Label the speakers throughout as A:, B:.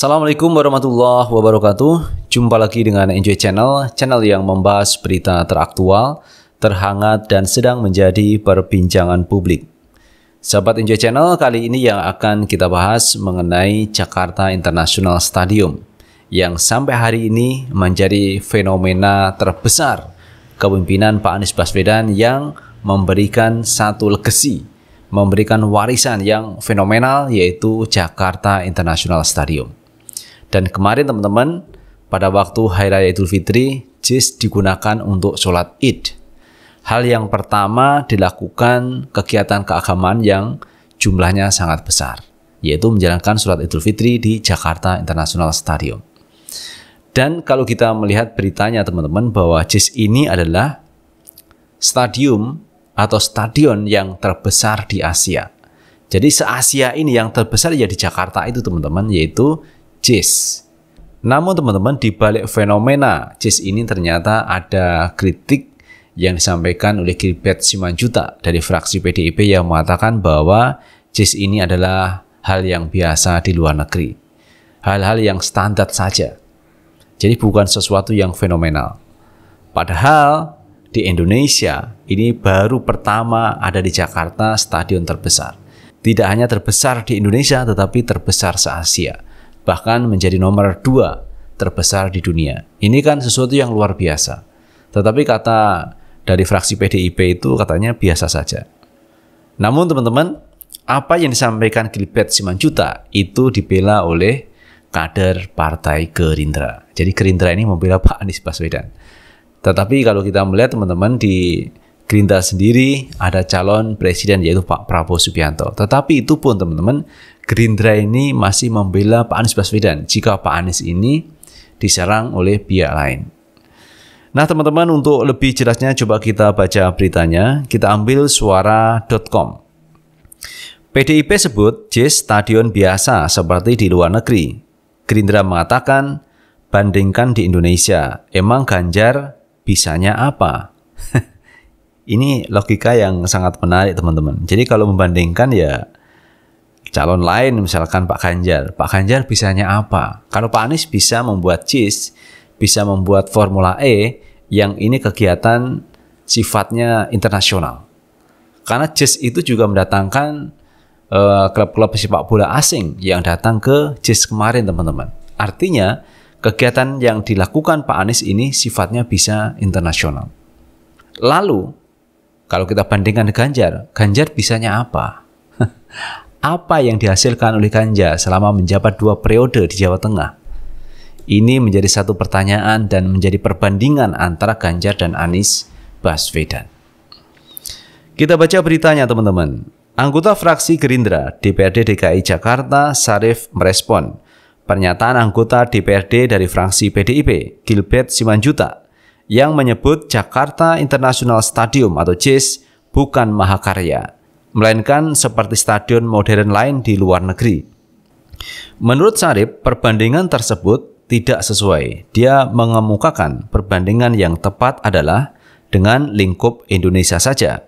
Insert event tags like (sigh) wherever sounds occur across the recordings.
A: Assalamualaikum warahmatullahi wabarakatuh. Jumpa lagi dengan Enjoy Channel, channel yang membahas berita teraktual, terhangat, dan sedang menjadi perbincangan publik. Sahabat Enjoy Channel, kali ini yang akan kita bahas mengenai Jakarta International Stadium yang sampai hari ini menjadi fenomena terbesar kepemimpinan Pak Anies Baswedan yang memberikan satu legasi memberikan warisan yang fenomenal yaitu Jakarta International Stadium. Dan kemarin teman-teman, pada waktu Hari Raya Idul Fitri, JIS digunakan untuk sholat id. Hal yang pertama dilakukan kegiatan keagamaan yang jumlahnya sangat besar, yaitu menjalankan sholat Idul Fitri di Jakarta International Stadium. Dan kalau kita melihat beritanya teman-teman bahwa JIS ini adalah stadium atau stadion yang terbesar di Asia. Jadi se-Asia ini yang terbesar ya di Jakarta itu teman-teman yaitu JIS. Namun teman-teman di balik fenomena JIS ini ternyata ada kritik yang disampaikan oleh Gilbert Simanjuta dari fraksi PDIP yang mengatakan bahwa JIS ini adalah hal yang biasa di luar negeri. Hal-hal yang standar saja. Jadi bukan sesuatu yang fenomenal. Padahal di Indonesia ini baru pertama ada di Jakarta stadion terbesar. Tidak hanya terbesar di Indonesia tetapi terbesar se-Asia bahkan menjadi nomor dua terbesar di dunia. Ini kan sesuatu yang luar biasa. Tetapi kata dari fraksi PDIP itu katanya biasa saja. Namun teman-teman, apa yang disampaikan Gilbert Simanjuta itu dibela oleh kader Partai Gerindra. Jadi Gerindra ini membela Pak Anies Baswedan. Tetapi kalau kita melihat teman-teman di Gerindra sendiri ada calon presiden yaitu Pak Prabowo Subianto. Tetapi itu pun teman-teman Gerindra ini masih membela Pak Anies Baswedan jika Pak Anies ini diserang oleh pihak lain. Nah teman-teman untuk lebih jelasnya coba kita baca beritanya. Kita ambil suara.com. PDIP sebut JIS stadion biasa seperti di luar negeri. Gerindra mengatakan, bandingkan di Indonesia, emang Ganjar bisanya apa? (laughs) Ini logika yang sangat menarik teman-teman. Jadi kalau membandingkan ya calon lain misalkan Pak Ganjar. Pak Ganjar bisanya apa? Kalau Pak Anies bisa membuat CIS, bisa membuat Formula E yang ini kegiatan sifatnya internasional. Karena CIS itu juga mendatangkan uh, klub-klub sepak bola asing yang datang ke CIS kemarin teman-teman. Artinya kegiatan yang dilakukan Pak Anies ini sifatnya bisa internasional. Lalu kalau kita bandingkan Ganjar, Ganjar bisanya apa? (laughs) apa yang dihasilkan oleh Ganja selama menjabat dua periode di Jawa Tengah? Ini menjadi satu pertanyaan dan menjadi perbandingan antara Ganjar dan Anies Baswedan. Kita baca beritanya teman-teman. Anggota fraksi Gerindra DPRD DKI Jakarta Sarif merespon pernyataan anggota DPRD dari fraksi PDIP Gilbert Simanjuta yang menyebut Jakarta International Stadium atau JIS e bukan mahakarya melainkan seperti stadion modern lain di luar negeri. Menurut Sarip, perbandingan tersebut tidak sesuai. Dia mengemukakan perbandingan yang tepat adalah dengan lingkup Indonesia saja.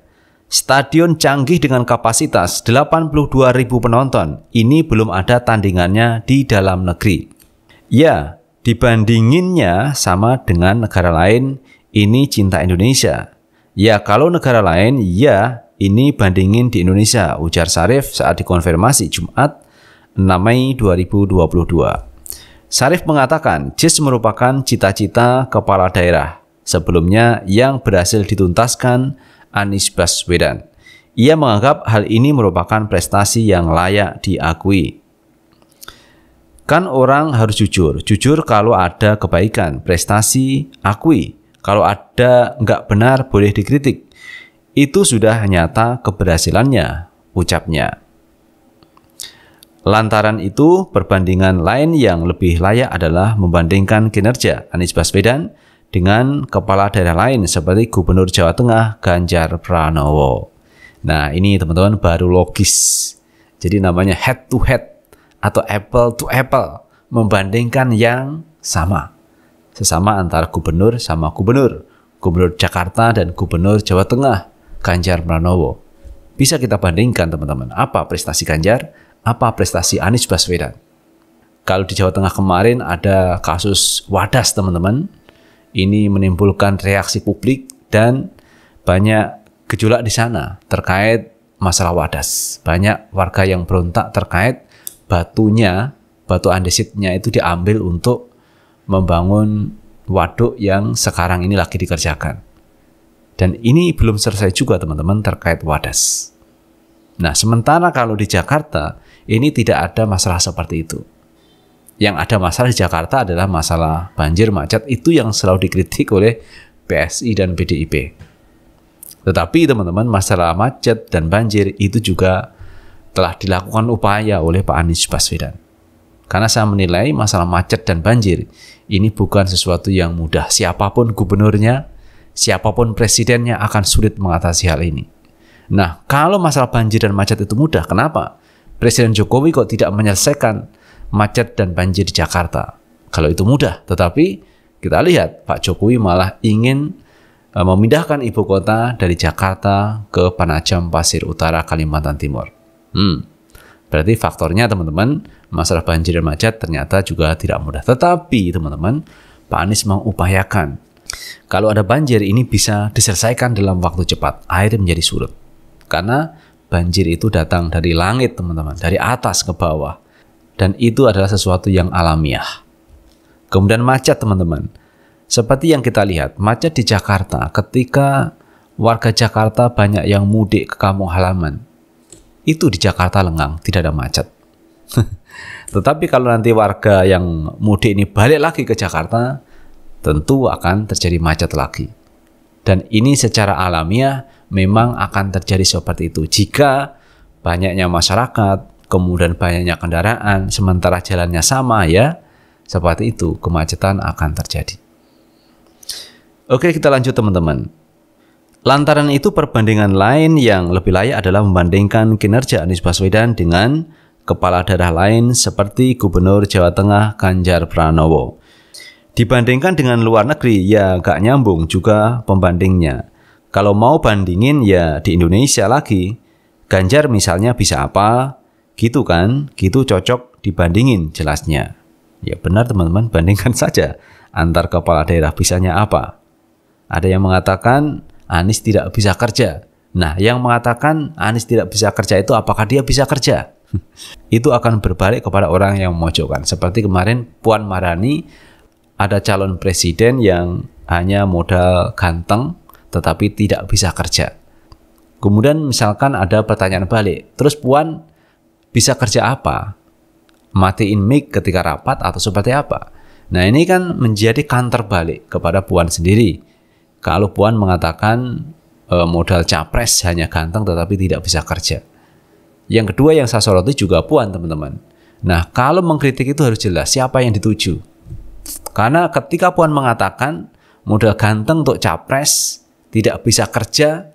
A: Stadion canggih dengan kapasitas 82.000 penonton, ini belum ada tandingannya di dalam negeri. Ya, dibandinginnya sama dengan negara lain, ini cinta Indonesia. Ya, kalau negara lain, ya ini bandingin di Indonesia, ujar Sarif saat dikonfirmasi Jumat 6 Mei 2022. Sarif mengatakan JIS merupakan cita-cita kepala daerah sebelumnya yang berhasil dituntaskan Anies Baswedan. Ia menganggap hal ini merupakan prestasi yang layak diakui. Kan orang harus jujur, jujur kalau ada kebaikan, prestasi, akui. Kalau ada nggak benar boleh dikritik, itu sudah nyata keberhasilannya, ucapnya. Lantaran itu, perbandingan lain yang lebih layak adalah membandingkan kinerja Anies Baswedan dengan kepala daerah lain seperti Gubernur Jawa Tengah Ganjar Pranowo. Nah, ini teman-teman baru logis. Jadi namanya head to head atau apple to apple, membandingkan yang sama. Sesama antara gubernur sama gubernur, gubernur Jakarta dan gubernur Jawa Tengah Ganjar Pranowo. Bisa kita bandingkan teman-teman, apa prestasi Ganjar, apa prestasi Anies Baswedan. Kalau di Jawa Tengah kemarin ada kasus wadas teman-teman, ini menimbulkan reaksi publik dan banyak gejolak di sana terkait masalah wadas. Banyak warga yang berontak terkait batunya, batu andesitnya itu diambil untuk membangun waduk yang sekarang ini lagi dikerjakan. Dan ini belum selesai juga teman-teman terkait wadas. Nah, sementara kalau di Jakarta ini tidak ada masalah seperti itu. Yang ada masalah di Jakarta adalah masalah banjir macet itu yang selalu dikritik oleh PSI dan PDIP. Tetapi teman-teman masalah macet dan banjir itu juga telah dilakukan upaya oleh Pak Anies Baswedan. Karena saya menilai masalah macet dan banjir ini bukan sesuatu yang mudah. Siapapun gubernurnya, Siapapun presidennya akan sulit mengatasi hal ini. Nah, kalau masalah banjir dan macet itu mudah, kenapa? Presiden Jokowi kok tidak menyelesaikan macet dan banjir di Jakarta? Kalau itu mudah, tetapi kita lihat Pak Jokowi malah ingin e, memindahkan ibu kota dari Jakarta ke Panajam Pasir Utara Kalimantan Timur. Hmm. Berarti faktornya teman-teman, masalah banjir dan macet ternyata juga tidak mudah. Tetapi teman-teman, Pak Anies mengupayakan kalau ada banjir ini bisa diselesaikan dalam waktu cepat, air menjadi surut. Karena banjir itu datang dari langit, teman-teman, dari atas ke bawah. Dan itu adalah sesuatu yang alamiah. Kemudian macet, teman-teman. Seperti yang kita lihat, macet di Jakarta ketika warga Jakarta banyak yang mudik ke kampung halaman. Itu di Jakarta lengang, tidak ada macet. (laughs) Tetapi kalau nanti warga yang mudik ini balik lagi ke Jakarta, tentu akan terjadi macet lagi. Dan ini secara alamiah memang akan terjadi seperti itu. Jika banyaknya masyarakat, kemudian banyaknya kendaraan, sementara jalannya sama ya, seperti itu kemacetan akan terjadi. Oke, kita lanjut teman-teman. Lantaran itu perbandingan lain yang lebih layak adalah membandingkan kinerja Anies Baswedan dengan kepala daerah lain seperti Gubernur Jawa Tengah Ganjar Pranowo. Dibandingkan dengan luar negeri, ya gak nyambung juga pembandingnya. Kalau mau bandingin ya di Indonesia lagi. Ganjar misalnya bisa apa? Gitu kan? Gitu cocok dibandingin jelasnya. Ya benar teman-teman, (laughs) bandingkan saja antar kepala daerah bisanya apa. Ada yang mengatakan Anies tidak bisa kerja. Nah, yang mengatakan Anies tidak bisa kerja itu apakah dia bisa kerja? (laughs) itu akan berbalik kepada orang yang memojokkan. Seperti kemarin Puan Marani ada calon presiden yang hanya modal ganteng tetapi tidak bisa kerja. Kemudian misalkan ada pertanyaan balik, terus Puan bisa kerja apa? Matiin mic ketika rapat atau seperti apa? Nah ini kan menjadi kantor balik kepada Puan sendiri. Kalau Puan mengatakan e, modal capres hanya ganteng tetapi tidak bisa kerja. Yang kedua yang saya soroti juga Puan teman-teman. Nah kalau mengkritik itu harus jelas siapa yang dituju karena ketika Puan mengatakan modal ganteng untuk capres tidak bisa kerja,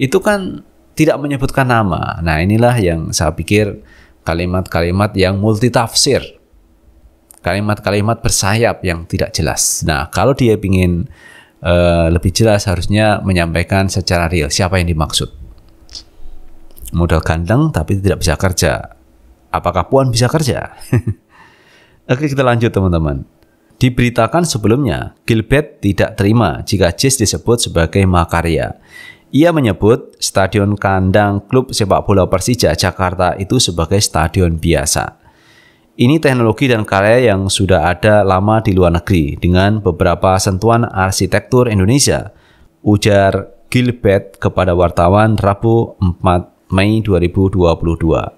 A: itu kan tidak menyebutkan nama. Nah, inilah yang saya pikir kalimat-kalimat yang multitafsir. Kalimat-kalimat bersayap yang tidak jelas. Nah, kalau dia ingin uh, eh, lebih jelas harusnya menyampaikan secara real siapa yang dimaksud. Modal ganteng tapi tidak bisa kerja. Apakah Puan bisa kerja? (laughs) Oke, kita lanjut teman-teman. Diberitakan sebelumnya, Gilbert tidak terima jika Jis disebut sebagai makarya. Ia menyebut stadion kandang klub sepak bola Persija Jakarta itu sebagai stadion biasa. Ini teknologi dan karya yang sudah ada lama di luar negeri dengan beberapa sentuhan arsitektur Indonesia, ujar Gilbert kepada wartawan Rabu 4 Mei 2022.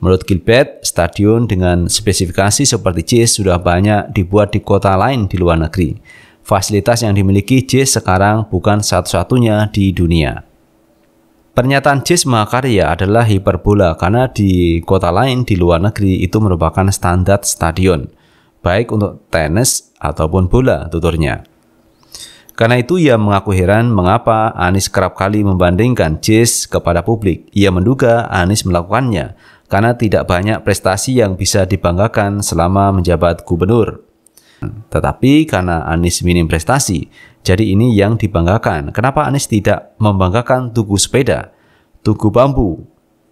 A: Menurut Gilbert, stadion dengan spesifikasi seperti JIS sudah banyak dibuat di kota lain di luar negeri. Fasilitas yang dimiliki JIS sekarang bukan satu-satunya di dunia. Pernyataan JIS Mahakarya adalah hiperbola karena di kota lain di luar negeri itu merupakan standar stadion, baik untuk tenis ataupun bola tuturnya. Karena itu ia mengaku heran mengapa Anies kerap kali membandingkan JIS kepada publik. Ia menduga Anies melakukannya karena tidak banyak prestasi yang bisa dibanggakan selama menjabat gubernur. Tetapi karena Anies minim prestasi, jadi ini yang dibanggakan. Kenapa Anies tidak membanggakan Tugu Sepeda, Tugu Bambu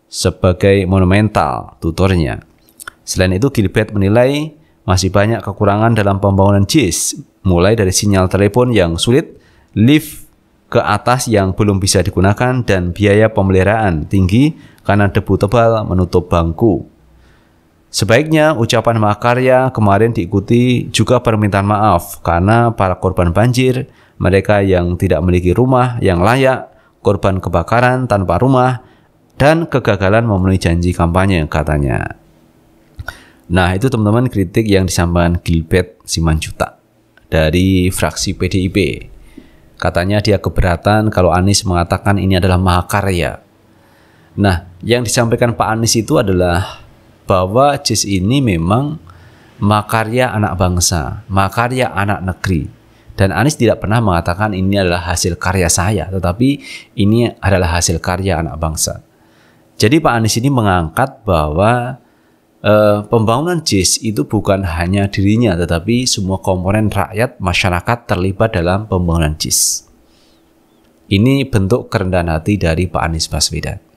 A: sebagai monumental tutornya? Selain itu, Gilbert menilai masih banyak kekurangan dalam pembangunan JIS, mulai dari sinyal telepon yang sulit, lift ke atas yang belum bisa digunakan, dan biaya pemeliharaan tinggi karena debu tebal menutup bangku. Sebaiknya ucapan makarya kemarin diikuti juga permintaan maaf karena para korban banjir, mereka yang tidak memiliki rumah yang layak, korban kebakaran tanpa rumah, dan kegagalan memenuhi janji kampanye katanya. Nah itu teman-teman kritik yang disampaikan Gilbert Simanjuta dari fraksi PDIP. Katanya dia keberatan kalau Anies mengatakan ini adalah mahakarya Nah, yang disampaikan Pak Anies itu adalah bahwa JIS ini memang makarya anak bangsa, makarya anak negeri. Dan Anies tidak pernah mengatakan ini adalah hasil karya saya, tetapi ini adalah hasil karya anak bangsa. Jadi Pak Anies ini mengangkat bahwa eh, pembangunan JIS itu bukan hanya dirinya, tetapi semua komponen rakyat, masyarakat terlibat dalam pembangunan JIS. Ini bentuk kerendahan hati dari Pak Anies Baswedan.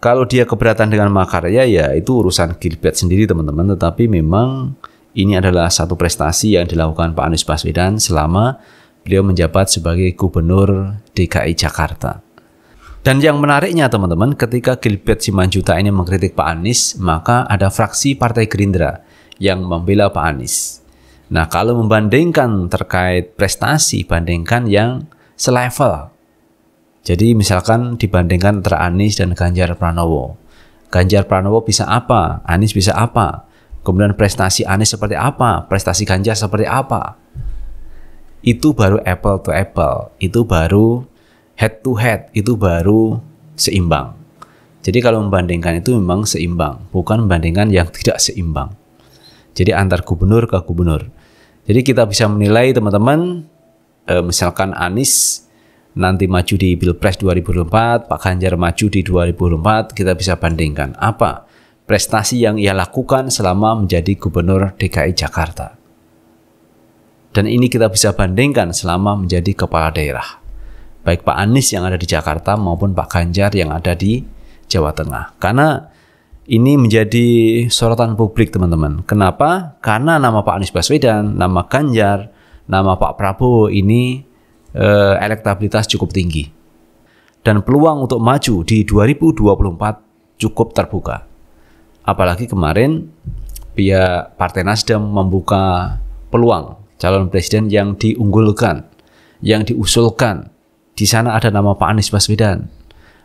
A: Kalau dia keberatan dengan makarya ya itu urusan Gilbert sendiri teman-teman. Tetapi memang ini adalah satu prestasi yang dilakukan Pak Anies Baswedan selama beliau menjabat sebagai Gubernur DKI Jakarta. Dan yang menariknya teman-teman, ketika Gilbert Simanjuta ini mengkritik Pak Anies, maka ada fraksi Partai Gerindra yang membela Pak Anies. Nah, kalau membandingkan terkait prestasi, bandingkan yang selevel jadi misalkan dibandingkan antara Anies dan Ganjar Pranowo. Ganjar Pranowo bisa apa? Anies bisa apa? Kemudian prestasi Anies seperti apa? Prestasi Ganjar seperti apa? Itu baru apple to apple, itu baru head to head, itu baru seimbang. Jadi kalau membandingkan itu memang seimbang, bukan membandingkan yang tidak seimbang. Jadi antar gubernur ke gubernur. Jadi kita bisa menilai teman-teman, eh, misalkan Anies nanti maju di Pilpres 2024, Pak Ganjar maju di 2024, kita bisa bandingkan apa prestasi yang ia lakukan selama menjadi gubernur DKI Jakarta. Dan ini kita bisa bandingkan selama menjadi kepala daerah. Baik Pak Anies yang ada di Jakarta maupun Pak Ganjar yang ada di Jawa Tengah. Karena ini menjadi sorotan publik teman-teman. Kenapa? Karena nama Pak Anies Baswedan, nama Ganjar, nama Pak Prabowo ini eh, elektabilitas cukup tinggi dan peluang untuk maju di 2024 cukup terbuka. Apalagi kemarin pihak Partai Nasdem membuka peluang calon presiden yang diunggulkan, yang diusulkan. Di sana ada nama Pak Anies Baswedan,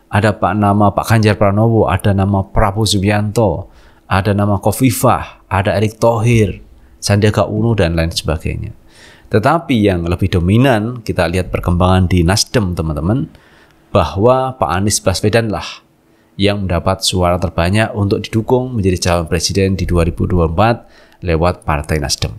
A: ada Pak nama Pak Ganjar Pranowo, ada nama Prabowo Subianto, ada nama Kofifah, ada Erick Thohir, Sandiaga Uno dan lain sebagainya. Tetapi yang lebih dominan kita lihat perkembangan di Nasdem teman-teman bahwa Pak Anies Baswedan lah yang mendapat suara terbanyak untuk didukung menjadi calon presiden di 2024 lewat Partai Nasdem.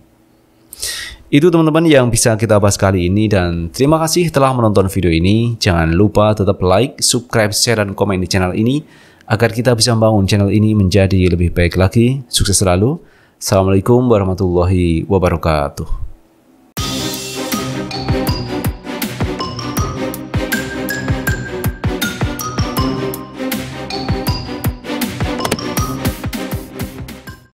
A: Itu teman-teman yang bisa kita bahas kali ini dan terima kasih telah menonton video ini. Jangan lupa tetap like, subscribe, share, dan komen di channel ini agar kita bisa membangun channel ini menjadi lebih baik lagi. Sukses selalu. Assalamualaikum warahmatullahi wabarakatuh.